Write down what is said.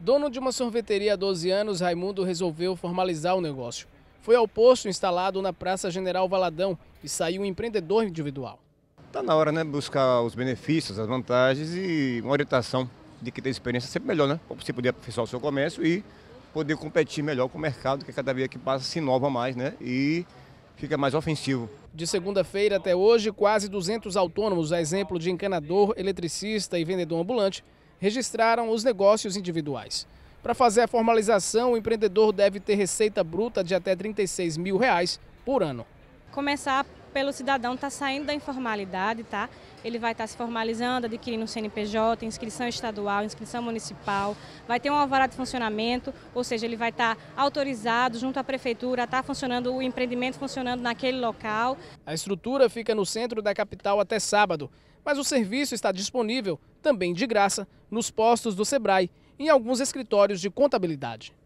Dono de uma sorveteria há 12 anos, Raimundo resolveu formalizar o negócio. Foi ao posto instalado na Praça General Valadão e saiu um empreendedor individual. Está na hora, né? Buscar os benefícios, as vantagens e uma orientação de que ter experiência sempre melhor, né? Para você poder aperfeiçoar o seu comércio e poder competir melhor com o mercado, que é cada vez que passa se inova mais, né? E fica mais ofensivo. De segunda-feira até hoje, quase 200 autônomos, a exemplo de encanador, eletricista e vendedor ambulante, registraram os negócios individuais. Para fazer a formalização, o empreendedor deve ter receita bruta de até 36 mil reais por ano. Começar pelo cidadão estar tá saindo da informalidade, tá? Ele vai estar tá se formalizando, adquirindo um CNPJ, inscrição estadual, inscrição municipal, vai ter um alvará de funcionamento, ou seja, ele vai estar tá autorizado junto à prefeitura, está funcionando o empreendimento funcionando naquele local. A estrutura fica no centro da capital até sábado, mas o serviço está disponível também de graça nos postos do Sebrae e em alguns escritórios de contabilidade.